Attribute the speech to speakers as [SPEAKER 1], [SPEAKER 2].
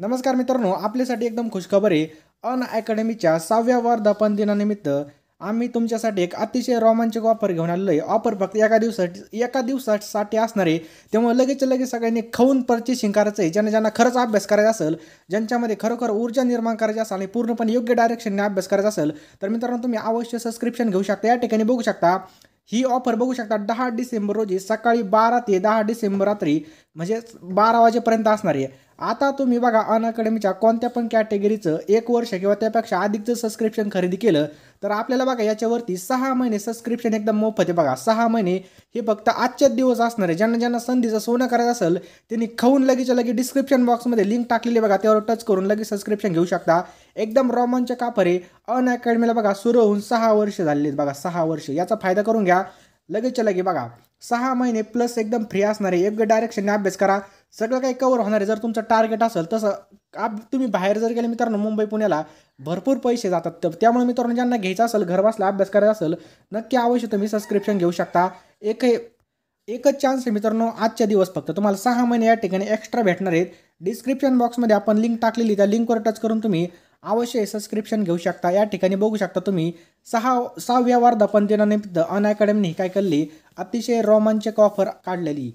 [SPEAKER 1] नमस्कार मित्रांनो आपल्यासाठी एकदम खुशखबर आहे अन अकॅडमीच्या सहाव्या वर्धापन दिनानिमित्त आम्ही तुमच्यासाठी एक अतिशय रोमांचक ऑफर घेऊन आलेलो आहे ऑफर फक्त एका दिवसासाठी एका दिवसासाठी असणार आहे त्यामुळे लगेच लगेच सगळ्यांनी खाऊन परचेसिंग करायचं आहे ज्यांना ज्यांना खरंच अभ्यास करायचा असेल ज्यांच्यामध्ये खरोखर ऊर्जा निर्माण करायची असेल आणि पूर्णपणे योग्य डायरेक्शनने अभ्यास करायचा असेल तर मित्रांनो तुम्ही अवश्य सबस्क्रिप्शन घेऊ शकता या ठिकाणी बघू शकता ही ऑफर बघू शकता दहा डिसेंबर रोजी सकाळी बारा ते दहा डिसेंबर रात्री म्हणजे बारा वाजेपर्यंत असणार आहे आता तुम्ही बघा अन कोणत्या पण कॅटेगरीचं एक वर्ष किंवा त्यापेक्षा अधिकचं सबस्क्रिप्शन खरेदी केलं तर आपल्याला बघा याच्यावरती सहा महिने सबस्क्रिप्शन एकदम मोफत आहे बघा सहा महिने हे फक्त आजच्याच दिवस असणार आहे ज्यांना ज्यांना संधीचं सोनं करायचं असेल त्यांनी खाऊन लगेच लगेच डिस्क्रिप्शन बॉक्समध्ये लिंक टाकलेली बघा त्यावर टच करून लगेच सबस्क्रिप्शन घेऊ शकता एकदम रोमांचक कापरे आहे अन बघा सुरू होऊन सहा वर्ष झालेली बघा सहा वर्ष याचा फायदा करून घ्या लगेचच्या लगे बघा सहा महिने प्लस एकदम फ्री असणार आहे योग्य डायरेक्शनने अभ्यास करा सगळं काही कवर होणार आहे जर तुमचं टार्गेट असेल तसं तुम्ही बाहेर जर गेले मित्रांनो मुंबई पुण्याला भरपूर पैसे जातात तर त्यामुळे मित्रांनो ज्यांना घ्यायचं असेल घर बसला अभ्यास करायचा असेल नक्की अवश्य तुम्ही सबस्क्रिप्शन घेऊ शकता एक एकच चान्स आहे मित्रांनो आजच्या दिवस फक्त तुम्हाला सहा महिने या ठिकाणी एक्स्ट्रा भेटणार आहेत डिस्क्रिप्शन बॉक्समध्ये आपण लिंक टाकलेली त्या लिंकवर टच करून तुम्ही अवश्य सबस्क्रिप्शन घेऊ शकता या ठिकाणी बघू शकता तुम्ही सहा सहाव्या वार्धापन दिनानिमित्त अन अकॅडमीने काय केली अतिशय रोमांचक ऑफर काढलेली